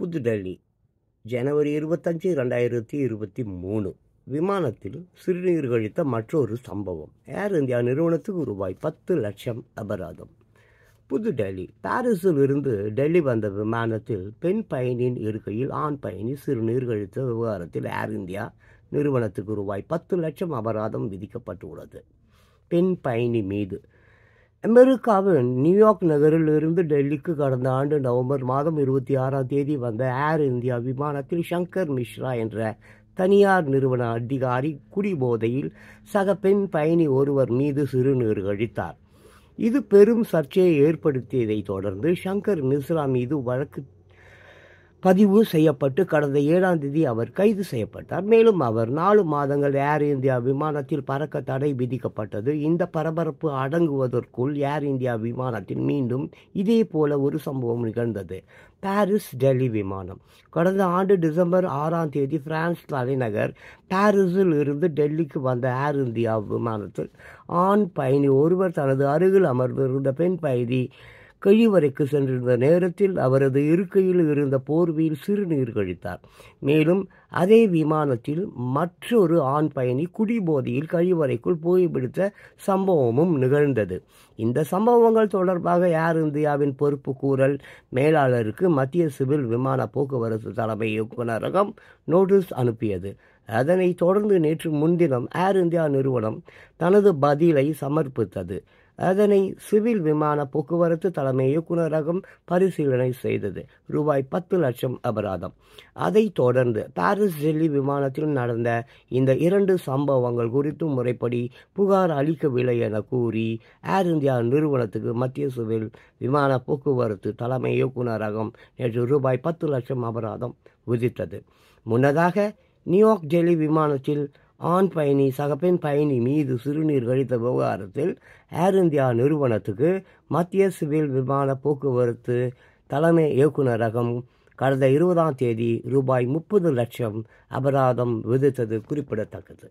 புதுடெல்லி ஜனவரி இருபத்தஞ்சு ரெண்டாயிரத்தி இருபத்தி மூணு விமானத்தில் சிறுநீர் கழித்த மற்றொரு சம்பவம் ஏர் இந்தியா நிறுவனத்துக்கு ரூபாய் பத்து லட்சம் அபராதம் புதுடெல்லி பாரிஸில் இருந்து டெல்லி வந்த விமானத்தில் பெண் பயணியின் இருக்கையில் ஆண் பயணி சிறுநீர் கழித்த விவகாரத்தில் ஏர் இந்தியா நிறுவனத்துக்கு ரூபாய் பத்து லட்சம் அபராதம் விதிக்கப்பட்டுள்ளது பெண் பயணி மீது அமெரிக்காவின் நியூயார்க் நகரிலிருந்து டெல்லிக்கு கடந்த ஆண்டு நவம்பர் மாதம் இருபத்தி ஆறாம் தேதி வந்த ஏர் இந்தியா விமானத்தில் சங்கர் மிஸ்ரா என்ற தனியார் நிறுவன அதிகாரி குடிபோதையில் சக பெண் பயணி ஒருவர் மீது சிறுநீர் கழித்தார் இது பெரும் சர்ச்சையை ஏற்படுத்தியதை தொடர்ந்து சங்கர் மிஸ்ரா மீது வழக்கு பதிவு செய்யப்பட்டு கடந்த ஏழாம் தேதி அவர் கைது செய்யப்பட்டார் மேலும் அவர் நாலு மாதங்கள் ஏர் இந்தியா விமானத்தில் பறக்க தடை விதிக்கப்பட்டது இந்த பரபரப்பு அடங்குவதற்குள் ஏர் இந்தியா விமானத்தில் மீண்டும் இதே போல ஒரு சம்பவம் நிகழ்ந்தது பாரிஸ் டெல்லி விமானம் கடந்த ஆண்டு டிசம்பர் ஆறாம் தேதி பிரான்ஸ் தலைநகர் பாரிஸில் இருந்து டெல்லிக்கு வந்த ஏர் இந்தியா விமானத்தில் ஆண் பயணி ஒருவர் தனது அருகில் அமர்ந்திருந்த பெண் பயணி கழிவறைக்கு சென்றிருந்த நேரத்தில் அவரது இருக்கையில் இருந்த போர்வையில் சிறுநீர் கழித்தார் மேலும் அதே விமானத்தில் மற்றொரு ஆண் பயணி குடிபோதையில் கழிவறைக்குள் புகைப்பிடித்த சம்பவமும் நிகழ்ந்தது இந்த சம்பவங்கள் தொடர்பாக ஏர் இந்தியாவின் பொறுப்பு கூறல் மேலாளருக்கு மத்திய சிவில் விமான போக்குவரத்து தலைமை இயக்குநரகம் நோட்டீஸ் அனுப்பியது அதனைத் தொடர்ந்து நேற்று முன்தினம் ஏர் இந்தியா நிறுவனம் தனது பதிலை சமர்ப்பித்தது அதனை சிவில் விமான போக்குவரத்து தலைமை இயக்குநரகம் பரிசீலனை செய்தது ரூபாய் பத்து லட்சம் அபராதம் அதைத் தொடர்ந்து பாரிஸ் டெல்லி விமானத்தில் நடந்த இந்த இரண்டு சம்பவங்கள் குறித்தும் முறைப்படி புகார் அளிக்கவில்லை என கூறி ஏர் இந்தியா நிறுவனத்துக்கு மத்திய சிவில் விமான போக்குவரத்து தலைமை இயக்குநரகம் நேற்று ரூபாய் பத்து லட்சம் அபராதம் விதித்தது முன்னதாக நியூயார்க் டெல்லி விமானத்தில் ஆண் பயணி சகப்பெண் பயணி மீது சிறுநீர் கழித்த விவகாரத்தில் ஏர் இந்தியா நிறுவனத்துக்கு மத்திய சிவில் விமான போக்குவரத்து தலைமை இயக்குநரகம் கடந்த இருபதாம் தேதி ரூபாய் முப்பது லட்சம் அபராதம் விதித்தது குறிப்பிடத்தக்கது